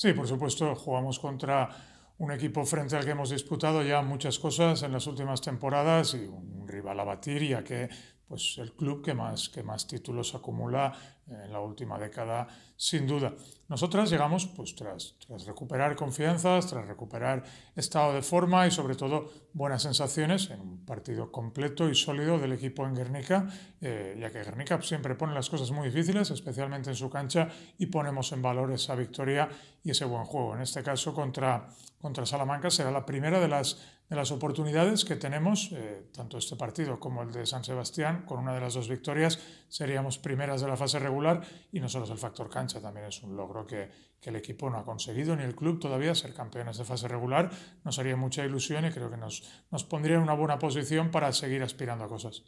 Sí, por supuesto, jugamos contra un equipo frente al que hemos disputado ya muchas cosas en las últimas temporadas y un rival a batir, ya que pues, el club que más, que más títulos acumula en la última década, sin duda. Nosotras llegamos pues, tras, recuperar confianzas, tras recuperar estado de forma y sobre todo buenas sensaciones en un partido completo y sólido del equipo en Guernica, eh, ya que Guernica siempre pone las cosas muy difíciles, especialmente en su cancha, y ponemos en valor esa victoria y ese buen juego. En este caso contra, contra Salamanca será la primera de las de las oportunidades que tenemos, eh, tanto este partido como el de San Sebastián, con una de las dos victorias seríamos primeras de la fase regular y no solo es el factor cancha también es un logro que, el equipo no ha conseguido, ni el club todavía ser campeones de fase regular. Nos haría mucha ilusión y creo que nos, pondría en una buena posición para seguir aspirando a cosas.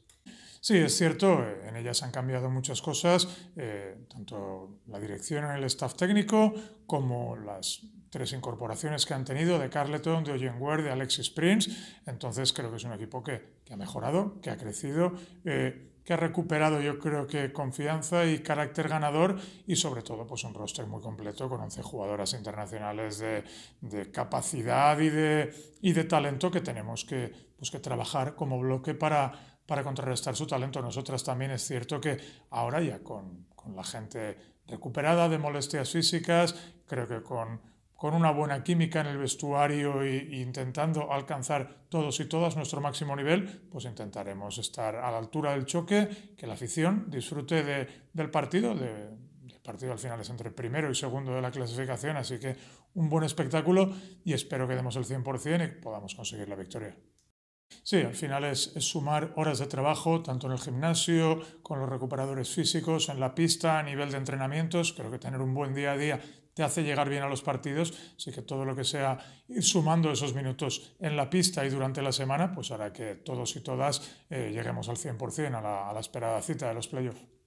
Sí, es cierto, eh, en ellas han cambiado muchas cosas, eh, tanto la dirección en el staff técnico como las tres incorporaciones que han tenido de Carleton, de Ogenware, de Alexis Prince. Entonces creo que es un equipo que, que ha mejorado, que ha crecido, eh, que ha recuperado yo creo que confianza y carácter ganador y sobre todo pues un roster muy completo con 11 jugadoras internacionales de, de capacidad y de, y de talento que tenemos que, pues, que trabajar como bloque para, para contrarrestar su talento. Nosotras también es cierto que ahora ya con, con la gente recuperada de molestias físicas, creo que con con una buena química en el vestuario e intentando alcanzar todos y todas nuestro máximo nivel, pues intentaremos estar a la altura del choque, que la afición disfrute del partido, de, el partido al final es entre primero y segundo de la clasificación, así que un buen espectáculo y espero que demos el 100% y podamos conseguir la victoria. Sí, al final es, sumar horas de trabajo, tanto en el gimnasio, con los recuperadores físicos, en la pista, a nivel de entrenamientos. Creo que tener un buen día a día te hace llegar bien a los partidos, así que todo lo que sea ir sumando esos minutos en la pista y durante la semana, pues hará que todos y todas eh, lleguemos al 100% a la, a la esperada cita de los playoffs.